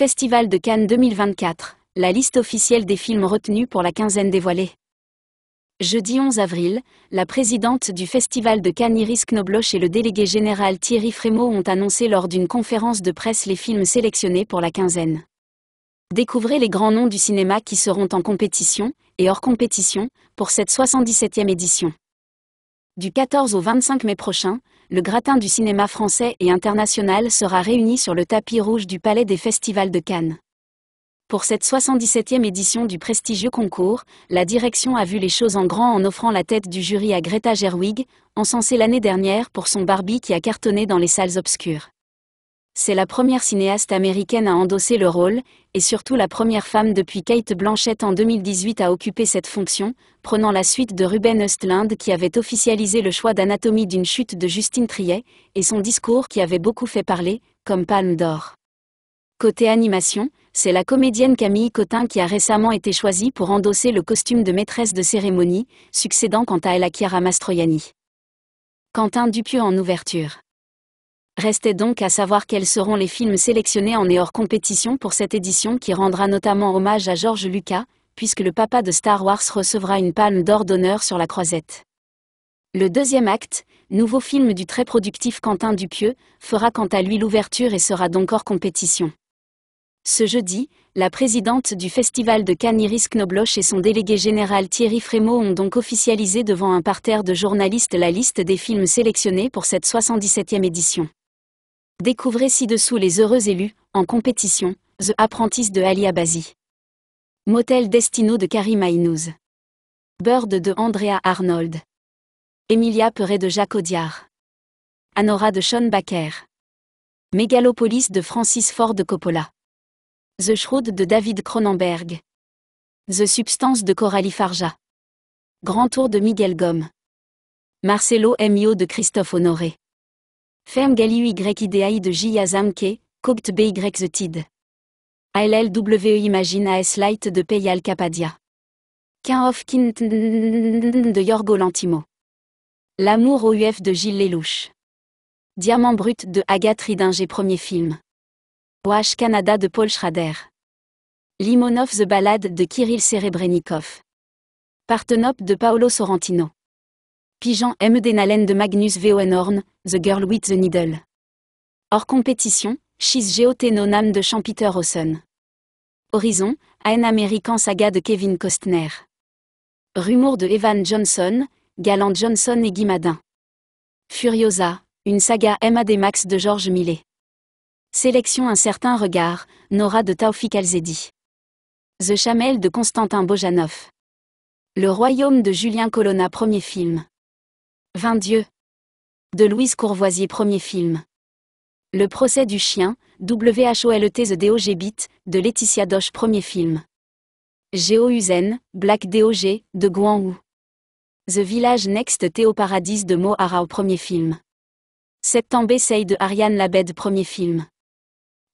Festival de Cannes 2024, la liste officielle des films retenus pour la quinzaine dévoilée. Jeudi 11 avril, la présidente du Festival de Cannes Iris Knobloch et le délégué général Thierry Frémaux ont annoncé lors d'une conférence de presse les films sélectionnés pour la quinzaine. Découvrez les grands noms du cinéma qui seront en compétition, et hors compétition, pour cette 77e édition. Du 14 au 25 mai prochain, le gratin du cinéma français et international sera réuni sur le tapis rouge du Palais des Festivals de Cannes. Pour cette 77e édition du prestigieux concours, la direction a vu les choses en grand en offrant la tête du jury à Greta Gerwig, encensée l'année dernière pour son Barbie qui a cartonné dans les salles obscures. C'est la première cinéaste américaine à endosser le rôle, et surtout la première femme depuis Kate Blanchett en 2018 à occuper cette fonction, prenant la suite de Ruben Östlund qui avait officialisé le choix d'anatomie d'une chute de Justine Triet, et son discours qui avait beaucoup fait parler, comme Palme d'Or. Côté animation, c'est la comédienne Camille Cotin qui a récemment été choisie pour endosser le costume de maîtresse de cérémonie, succédant quant à à Chiara Mastroianni. Quentin Dupieux en ouverture. Restait donc à savoir quels seront les films sélectionnés en et hors compétition pour cette édition qui rendra notamment hommage à George Lucas, puisque le papa de Star Wars recevra une palme d'or d'honneur sur la croisette. Le deuxième acte, nouveau film du très productif Quentin Dupieux, fera quant à lui l'ouverture et sera donc hors compétition. Ce jeudi, la présidente du Festival de Cannes Iris Knobloch et son délégué général Thierry Frémaux ont donc officialisé devant un parterre de journalistes la liste des films sélectionnés pour cette 77e édition. Découvrez ci-dessous les heureux élus, en compétition, The Apprentice de Ali Abazi. Motel Destino de Karim Ainouz. Bird de Andrea Arnold. Emilia Perret de Jacques Audiard. Anora de Sean Baker. Mégalopolis de Francis Ford Coppola. The Shroud de David Cronenberg. The Substance de Coralie Farja. Grand Tour de Miguel Gomme. Marcelo Mio de Christophe Honoré. Ferme Gali de J Yazamke, Kogt the Tid. ALLWE Imagine AS Light de Payal Kapadia. Kin of n de Yorgo Lantimo. L'amour au UF de Gilles Lelouch. Diamant brut de Agathe Ridinger premier film. Wash Canada de Paul Schrader. Limonov The Ballade de Kirill Serebrennikov. Partenope de Paolo Sorrentino. Pigeon M. Denalen de Magnus Veoenhorn, The Girl with the Needle. Hors compétition, She's Geotenonam de Sean Peter Horizon, AN American Saga de Kevin Costner. Rumour de Evan Johnson, Galant Johnson et Guy Madin. Furiosa, une saga MAD Max de Georges Millet. Sélection Un certain regard, Nora de Taufik Alzedi. The Chamel de Constantin Bojanov. Le royaume de Julien Colonna premier film. Dieu. De Louise Courvoisier Premier film. Le procès du chien, WHOLET The DOG Beat, de Laetitia Doche Premier film. géo Black DOG, de Wu. The Village Next Théo Paradise. de Mo Arao Premier film. Septembre essay de Ariane Labed Premier film.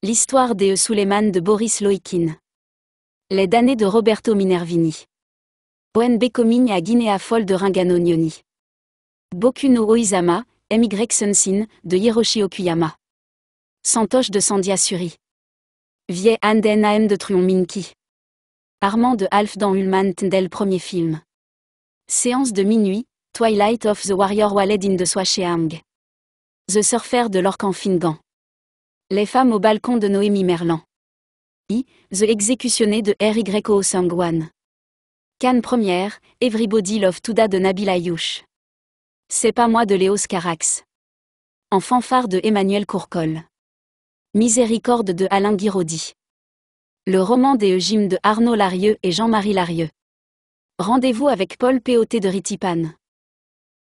L'histoire des e. de Boris Loïkin. Les damnés de Roberto Minervini. ONB Comigne à Guinea Folle de Ringano-Nioni. Boku no Oizama, MY Sunsin, de Hiroshi Okuyama. Santoche de Sandia Suri. Vie Anden de Truon Minki. Armand de Alf dans Ulman Tendel premier film. Séance de minuit, Twilight of the Warrior Walled in de Swasheang. The Surfer de Lorcan Fingan. Les femmes au balcon de Noémie Merlan. I, The Executioner de O. Sangwan. Cannes première, Everybody Love Tuda de Nabil Ayouch. C'est pas moi de Léo Scarax. En fanfare de Emmanuel Courcol. Miséricorde de Alain Guiraudy. Le roman des Eugimes de Arnaud Larieux et Jean-Marie Larieux. Rendez-vous avec Paul P.O.T. de Ritipane.